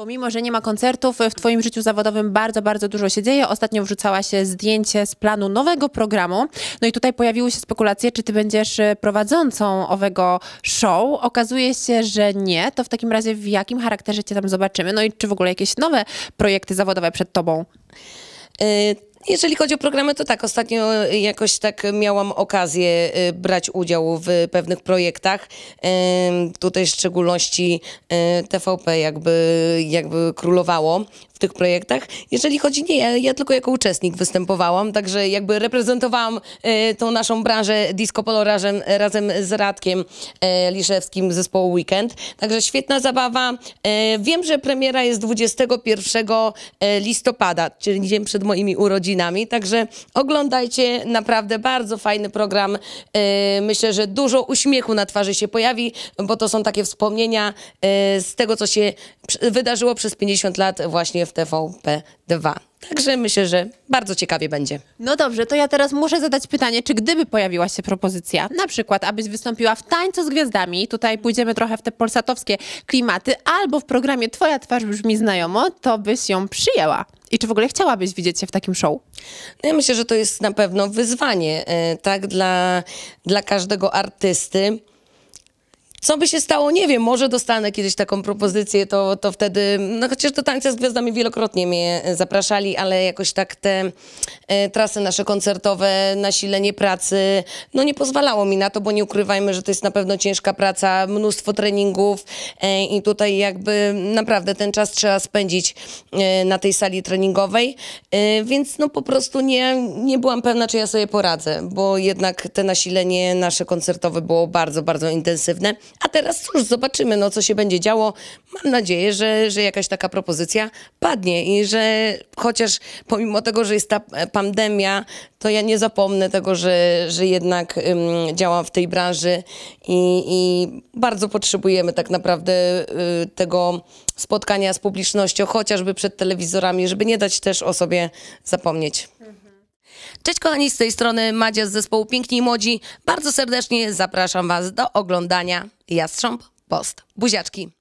Pomimo, że nie ma koncertów, w Twoim życiu zawodowym bardzo, bardzo dużo się dzieje. Ostatnio wrzucała się zdjęcie z planu nowego programu. No i tutaj pojawiły się spekulacje, czy Ty będziesz e, prowadzącą owego show. Okazuje się, że nie. To w takim razie w jakim charakterze Cię tam zobaczymy? No i czy w ogóle jakieś nowe projekty zawodowe przed Tobą? Y, jeżeli chodzi o programy, to tak, ostatnio jakoś tak miałam okazję y, brać udział w pewnych projektach. Tutaj w szczególności y, TVP jakby, jakby królowało w tych projektach. Jeżeli chodzi, nie, ja, ja tylko jako uczestnik występowałam, także jakby reprezentowałam y, tą naszą branżę disco polo razem, razem z Radkiem Liszewskim zespołu Weekend. Także świetna zabawa. Wiem, że premiera jest 21 listopada, czyli dzień przed moimi urodzinami godzinami. Także oglądajcie naprawdę bardzo fajny program. E, myślę, że dużo uśmiechu na twarzy się pojawi, bo to są takie wspomnienia e, z tego, co się wydarzyło przez 50 lat właśnie w TVP 2. Także myślę, że bardzo ciekawie będzie. No dobrze, to ja teraz muszę zadać pytanie, czy gdyby pojawiła się propozycja, na przykład, abyś wystąpiła w Tańcu z Gwiazdami, tutaj pójdziemy trochę w te polsatowskie klimaty, albo w programie Twoja twarz brzmi znajomo, to byś ją przyjęła. I czy w ogóle chciałabyś widzieć się w takim show? No ja myślę, że to jest na pewno wyzwanie, e, tak, dla, dla każdego artysty co by się stało, nie wiem, może dostanę kiedyś taką propozycję, to, to wtedy, no chociaż do tańca z gwiazdami wielokrotnie mnie zapraszali, ale jakoś tak te e, trasy nasze koncertowe, nasilenie pracy, no nie pozwalało mi na to, bo nie ukrywajmy, że to jest na pewno ciężka praca, mnóstwo treningów e, i tutaj jakby naprawdę ten czas trzeba spędzić e, na tej sali treningowej, e, więc no po prostu nie, nie byłam pewna, czy ja sobie poradzę, bo jednak te nasilenie nasze koncertowe było bardzo, bardzo intensywne. A teraz cóż, zobaczymy, no, co się będzie działo. Mam nadzieję, że, że jakaś taka propozycja padnie i że chociaż pomimo tego, że jest ta pandemia, to ja nie zapomnę tego, że, że jednak działam w tej branży i, i bardzo potrzebujemy tak naprawdę y, tego spotkania z publicznością, chociażby przed telewizorami, żeby nie dać też o sobie zapomnieć. Cześć kochani, z tej strony Madzia z zespołu Piękni i Młodzi. Bardzo serdecznie zapraszam Was do oglądania Jastrząb Post. Buziaczki!